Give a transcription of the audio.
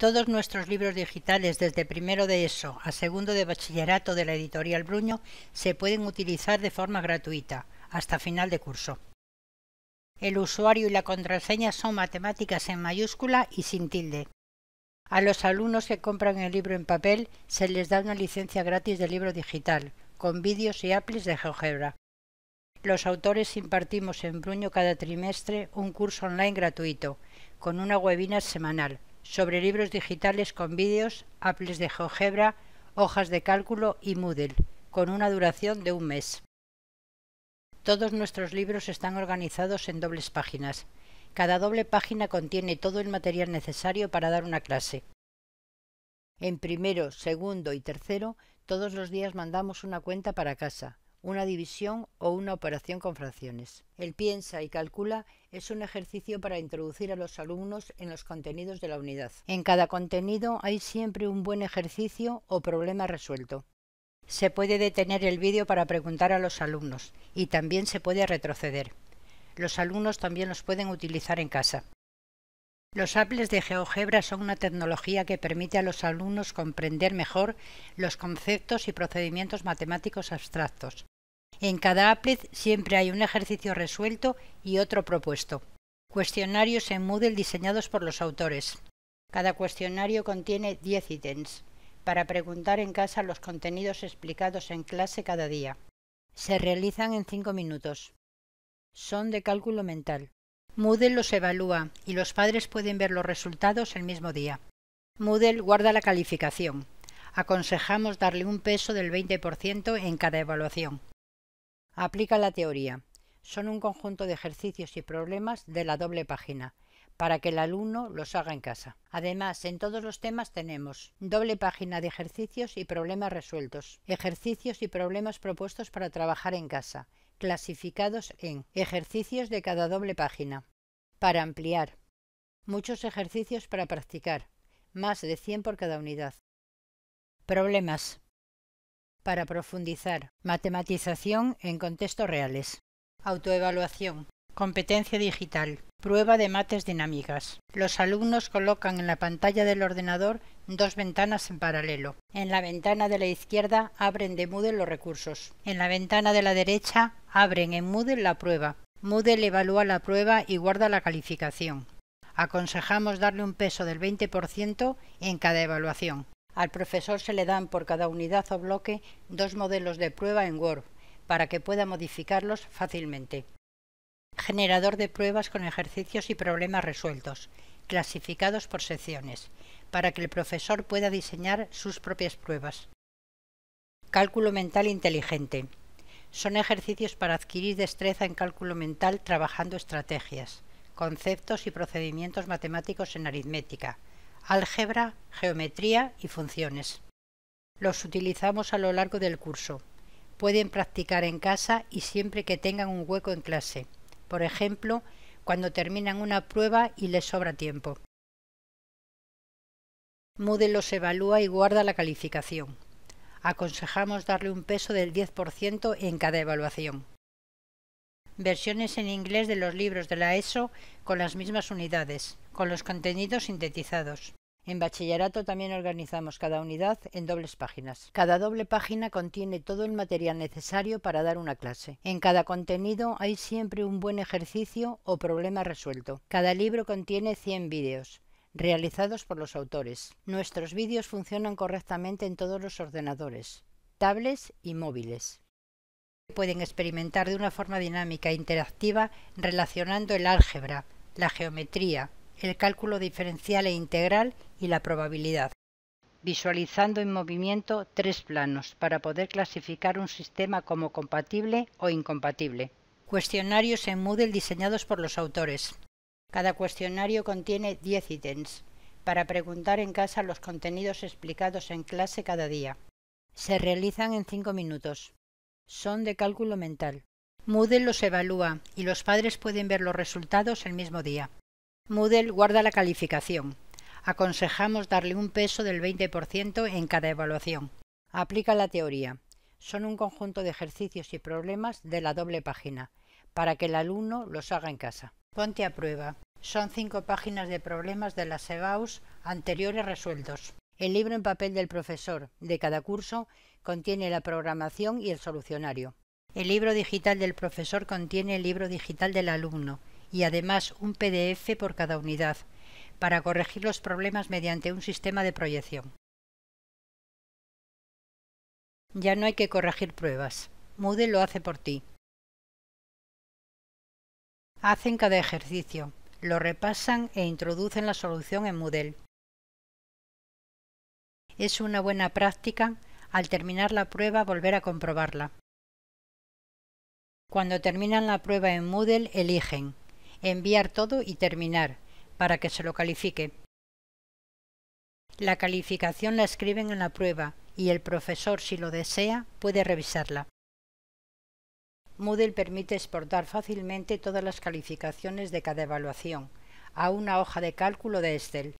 Todos nuestros libros digitales desde primero de ESO a segundo de bachillerato de la editorial Bruño se pueden utilizar de forma gratuita hasta final de curso. El usuario y la contraseña son matemáticas en mayúscula y sin tilde. A los alumnos que compran el libro en papel se les da una licencia gratis de libro digital, con vídeos y apps de GeoGebra. Los autores impartimos en Bruño cada trimestre un curso online gratuito, con una webinar semanal sobre libros digitales con vídeos, apples de GeoGebra, hojas de cálculo y Moodle, con una duración de un mes. Todos nuestros libros están organizados en dobles páginas. Cada doble página contiene todo el material necesario para dar una clase. En primero, segundo y tercero, todos los días mandamos una cuenta para casa una división o una operación con fracciones. El piensa y calcula es un ejercicio para introducir a los alumnos en los contenidos de la unidad. En cada contenido hay siempre un buen ejercicio o problema resuelto. Se puede detener el vídeo para preguntar a los alumnos y también se puede retroceder. Los alumnos también los pueden utilizar en casa. Los apples de GeoGebra son una tecnología que permite a los alumnos comprender mejor los conceptos y procedimientos matemáticos abstractos. En cada applet siempre hay un ejercicio resuelto y otro propuesto. Cuestionarios en Moodle diseñados por los autores. Cada cuestionario contiene 10 ítems para preguntar en casa los contenidos explicados en clase cada día. Se realizan en 5 minutos. Son de cálculo mental. Moodle los evalúa y los padres pueden ver los resultados el mismo día. Moodle guarda la calificación. Aconsejamos darle un peso del 20% en cada evaluación. Aplica la teoría. Son un conjunto de ejercicios y problemas de la doble página, para que el alumno los haga en casa. Además, en todos los temas tenemos doble página de ejercicios y problemas resueltos, ejercicios y problemas propuestos para trabajar en casa, clasificados en ejercicios de cada doble página, para ampliar, muchos ejercicios para practicar, más de 100 por cada unidad. Problemas. Para profundizar, matematización en contextos reales, autoevaluación, competencia digital, Prueba de mates dinámicas. Los alumnos colocan en la pantalla del ordenador dos ventanas en paralelo. En la ventana de la izquierda abren de Moodle los recursos. En la ventana de la derecha abren en Moodle la prueba. Moodle evalúa la prueba y guarda la calificación. Aconsejamos darle un peso del 20% en cada evaluación. Al profesor se le dan por cada unidad o bloque dos modelos de prueba en Word para que pueda modificarlos fácilmente generador de pruebas con ejercicios y problemas resueltos, clasificados por secciones, para que el profesor pueda diseñar sus propias pruebas. Cálculo mental inteligente. Son ejercicios para adquirir destreza en cálculo mental trabajando estrategias, conceptos y procedimientos matemáticos en aritmética, álgebra, geometría y funciones. Los utilizamos a lo largo del curso. Pueden practicar en casa y siempre que tengan un hueco en clase por ejemplo, cuando terminan una prueba y les sobra tiempo. Moodle los evalúa y guarda la calificación. Aconsejamos darle un peso del 10% en cada evaluación. Versiones en inglés de los libros de la ESO con las mismas unidades, con los contenidos sintetizados. En bachillerato también organizamos cada unidad en dobles páginas. Cada doble página contiene todo el material necesario para dar una clase. En cada contenido hay siempre un buen ejercicio o problema resuelto. Cada libro contiene 100 vídeos realizados por los autores. Nuestros vídeos funcionan correctamente en todos los ordenadores, tablets y móviles pueden experimentar de una forma dinámica e interactiva relacionando el álgebra, la geometría, el cálculo diferencial e integral y la probabilidad, visualizando en movimiento tres planos para poder clasificar un sistema como compatible o incompatible. Cuestionarios en Moodle diseñados por los autores. Cada cuestionario contiene 10 ítems para preguntar en casa los contenidos explicados en clase cada día. Se realizan en 5 minutos. Son de cálculo mental. Moodle los evalúa y los padres pueden ver los resultados el mismo día. Moodle guarda la calificación. Aconsejamos darle un peso del 20% en cada evaluación. Aplica la teoría. Son un conjunto de ejercicios y problemas de la doble página, para que el alumno los haga en casa. Ponte a prueba. Son cinco páginas de problemas de las EBAUS anteriores resueltos. El libro en papel del profesor de cada curso contiene la programación y el solucionario. El libro digital del profesor contiene el libro digital del alumno y además un PDF por cada unidad, para corregir los problemas mediante un sistema de proyección. Ya no hay que corregir pruebas. Moodle lo hace por ti. Hacen cada ejercicio, lo repasan e introducen la solución en Moodle. Es una buena práctica al terminar la prueba volver a comprobarla. Cuando terminan la prueba en Moodle eligen enviar todo y terminar, para que se lo califique. La calificación la escriben en la prueba y el profesor, si lo desea, puede revisarla. Moodle permite exportar fácilmente todas las calificaciones de cada evaluación a una hoja de cálculo de Excel.